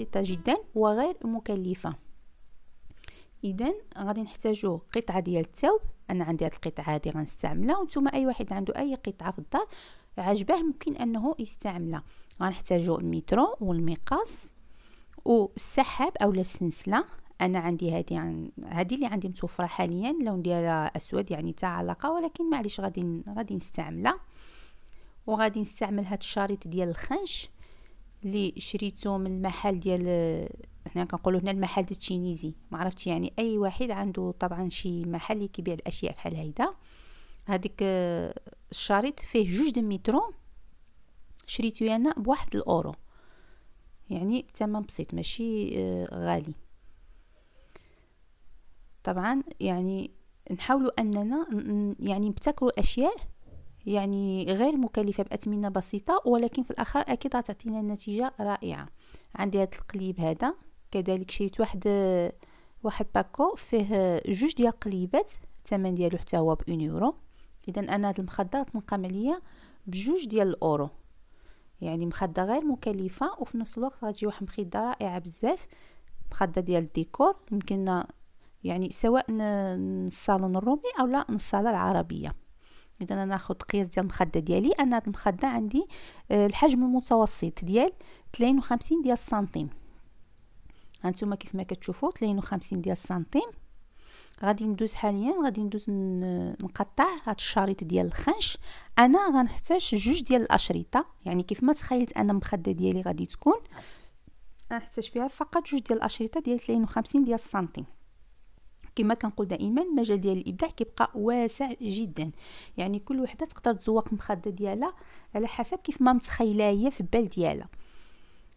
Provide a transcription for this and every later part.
بسيطة جدا وغير مكلفة اذا غادي نحتاجو قطعة ديال التوب انا عندي هاد القطعة هادي غنستعملها ونتوما اي واحد عنده اي قطعة في الدار عجباه ممكن انه يستعملها غنحتاجو الميترو والمقص والسحاب اولا السنسله انا عندي هادي عن هادي اللي عندي متوفره حاليا اللون ديالها اسود يعني تاع علاقه ولكن معليش غادي غادي نستعملها وغادي نستعمل هاد الشريط ديال الخنش اللي شريته من المحل ديال حنا كنقولوا هنا المحل ديال التشينيزي ما عرفتش يعني اي واحد عنده طبعا شي محل كيبيع الاشياء بحال هيدا هذيك الشريط فيه جوج دميترو شريتو انا بواحد الاورو يعني بثمن بسيط ماشي آه، غالي طبعا يعني نحاولوا اننا يعني نبتكروا اشياء يعني غير مكلفة بأثمنة بسيطة ولكن في الآخر أكيد غتعطينا نتيجة رائعة عندي هذا القليب هذا كذلك شريت واحد واحد باكو فيه جوج ديال القليبات الثمن ديالو حتى هو ب يورو اذا انا هاد المخده تنقام عليا بجوج ديال الاورو يعني مخده غير مكلفه وفي نفس الوقت غتجي واحد مخده رائعه بزاف مخده ديال الديكور يمكن يعني سواء الصالون الرومي اولا الصاله العربيه اذا انا ناخذ قياس ديال المخده ديالي انا هاد المخده عندي آه، الحجم المتوسط ديال 52 ديال السنتيم هانتوما كيف ما كتشوفوا 52 ديال السنتيم غادي ندوز حاليا غادي ندوز نقطع هاد الشريط ديال الخنش انا غنحتاج جوج ديال الاشرطه يعني كيف ما تخيلت انا المخده ديالي غادي تكون غنحتاج فيها فقط جوج ديال الاشرطه ديال 52 ديال السنتيم كما كنقول دائما المجال ديال الابداع كيبقى واسع جدا يعني كل وحده تقدر تزوق المخده ديالها على حسب كيف ما متخيله هي في البال ديالها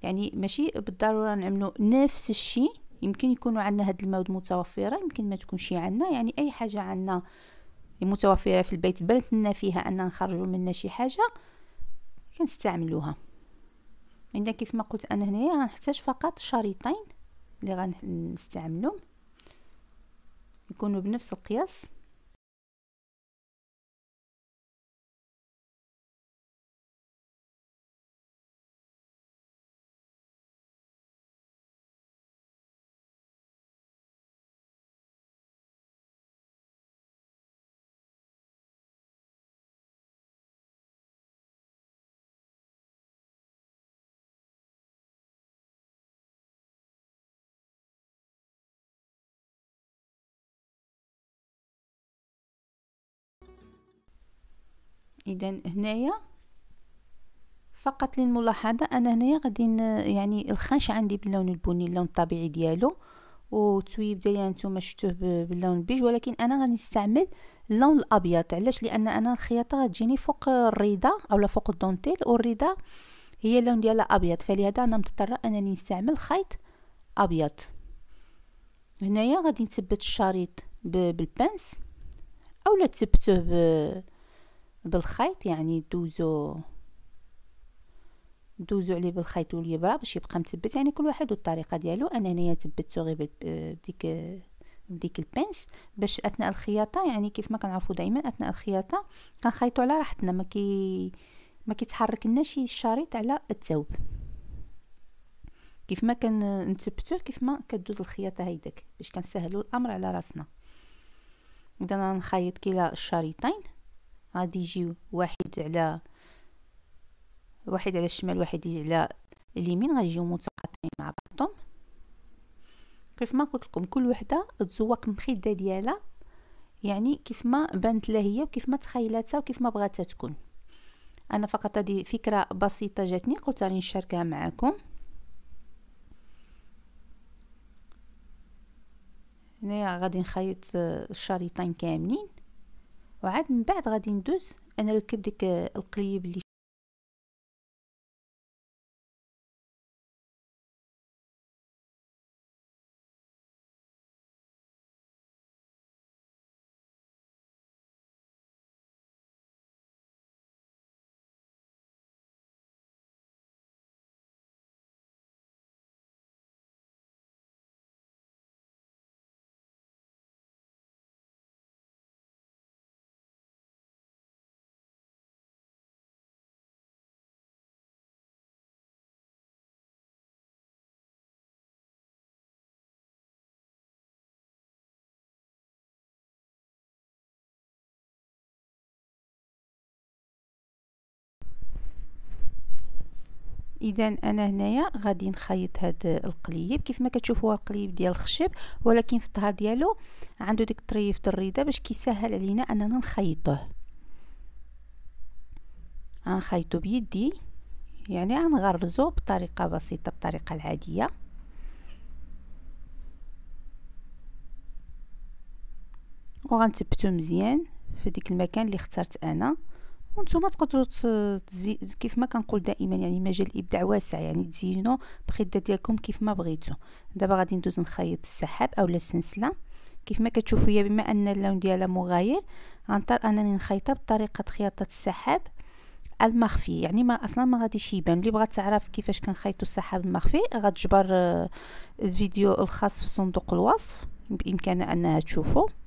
يعني ماشي بالضروره نعملو نفس الشيء يمكن يكونوا عندنا هاد المواد متوفره يمكن ما تكونش عندنا يعني اي حاجه عندنا متوفره في البيت بلتنا فيها ان نخرجوا منها شي حاجه كنستعملوها عندنا كيف ما قلت انا هنايا غنحتاج فقط شريطين اللي غنستعملهم يكونوا بنفس القياس اذا هنايا فقط للملاحظه انا هنايا غادي يعني الخنش عندي باللون البني اللون الطبيعي ديالو وتويب ديالي نتوما شفتوه باللون البيج ولكن انا غادي نستعمل اللون الابيض علاش لان انا الخياطه غتجيني فوق الريضه اولا فوق الدونتيل والريضه هي اللون ديالها ابيض فلهذا انا مضطره انني نستعمل خيط ابيض هنايا غادي نثبت الشريط بالبنس اولا تثبتوه بالخيط يعني دوزو دوزو عليه بالخيط واليبره باش يبقى مثبت يعني كل واحد والطريقه ديالو انا هنايا ثبتو غير بديك بديك البنس باش اثناء الخياطه يعني كيف ما كنعرفوا دائما اثناء الخياطه كنخيطوا على راحتنا ما كي ما كيتحرك شي الشريط على الثوب كيف ما كنثبتو كيف ما كدوز الخياطه هيداك باش كنسهلوا الامر على راسنا اذا نخيط كلا الشريطين غادي يجي واحد على واحد على الشمال واحد على اليمين غادي يجيو متقاطعين مع بعضهم كيف ما قلت لكم كل وحده تزوق مخده ديالها يعني كيف ما بانت لها هي وكيف ما تخيلاتها وكيف ما بغاتها تكون انا فقط هذه فكره بسيطه جاتني قلت راني نشاركها معكم هنايا غادي نخيط الشريطين كاملين وعاد من بعد غادي ندوز انا ركب ديك القليب اللي اذا انا هنايا غادي نخيط هاد القليب كيف ما كتشوفوا القليب ديال الخشب ولكن في الظهر ديالو عنده ديك الطريف الريده باش كيسهل علينا اننا نخيطوه غنخيطو بيدي يعني غنغرزو بطريقه بسيطه بطريقه العاديه وغنثبتو مزيان في ديك المكان اللي اخترت انا وانتم تقدروا تزي... كيف ما كنقول دائما يعني مجال الابداع واسع يعني تزينوا بخده ديالكم كيف ما بغيتو دابا غادي ندوز نخيط السحاب اولا السنسله كيف ما كتشوفوا بما ان اللون ديالها مغاير غنضطر انني نخيطها بطريقه خياطه السحاب المخفي يعني ما اصلا ما غاديش يبان اللي بغات تعرف كيفاش كنخيطوا السحاب المخفي غتجبر آه، الفيديو الخاص في صندوق الوصف بامكانها انها تشوفه